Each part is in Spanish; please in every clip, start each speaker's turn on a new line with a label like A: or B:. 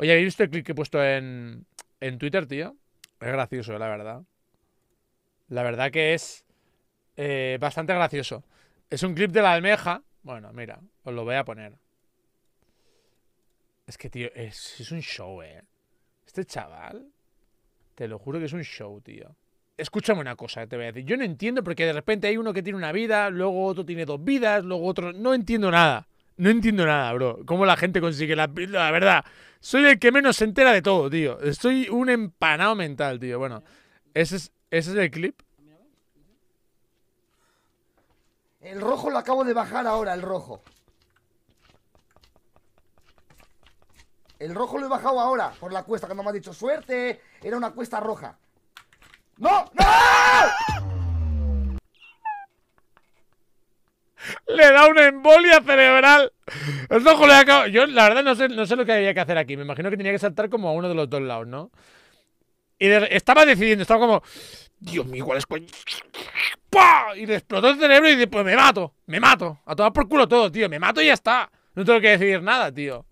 A: Oye, ¿habéis visto el clip que he puesto en, Twitter, tío? Es gracioso, la verdad. La verdad que es eh, bastante gracioso. Es un clip de la almeja. Bueno, mira, os lo voy a poner. Es que, tío, es, es un show, eh. Este chaval, te lo juro que es un show, tío. Escúchame una cosa, te voy a decir. Yo no entiendo porque de repente hay uno que tiene una vida, luego otro tiene dos vidas, luego otro. No entiendo nada. No entiendo nada, bro. ¿Cómo la gente consigue la La verdad, soy el que menos se entera de todo, tío. Estoy un empanado mental, tío. Bueno,
B: ese es, ese es el clip. El rojo lo acabo de bajar ahora, el rojo. El rojo lo he bajado ahora, por la cuesta, cuando me ha dicho suerte. Era una cuesta roja. ¡No! ¡No!
A: le da una embolia cerebral. El le ha caído. yo la verdad no sé, lo que había que hacer aquí. Me imagino que tenía que saltar como a uno de los dos lados, ¿no? Y estaba decidiendo, estaba como, Dios mío, ¿cuál es Y le explotó el cerebro y dice, pues me mato, me mato. A tomar por culo todo, tío. Me mato y ya está. No tengo que decidir nada, tío.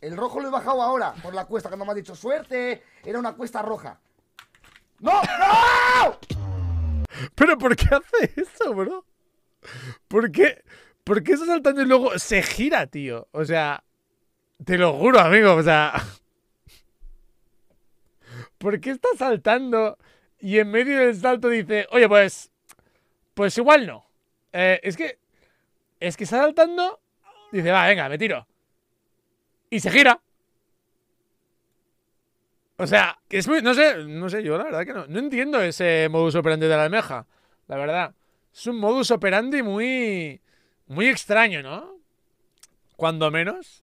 B: El rojo lo he bajado ahora por la cuesta cuando me ha dicho suerte. Era una cuesta roja. ¡No! ¡No! ¿Pero por qué hace eso, bro?
A: ¿Por qué? ¿Por está saltando y luego se gira, tío? O sea, te lo juro, amigo, o sea... ¿Por qué está saltando y en medio del salto dice, oye, pues... Pues igual no. Eh, es que... Es que está saltando... Dice, va, venga, me tiro. Y se gira. O sea, es muy, no sé, no sé, yo la verdad que no, no entiendo ese modus operandi de la almeja, la verdad es un modus operandi muy, muy extraño, ¿no? Cuando menos.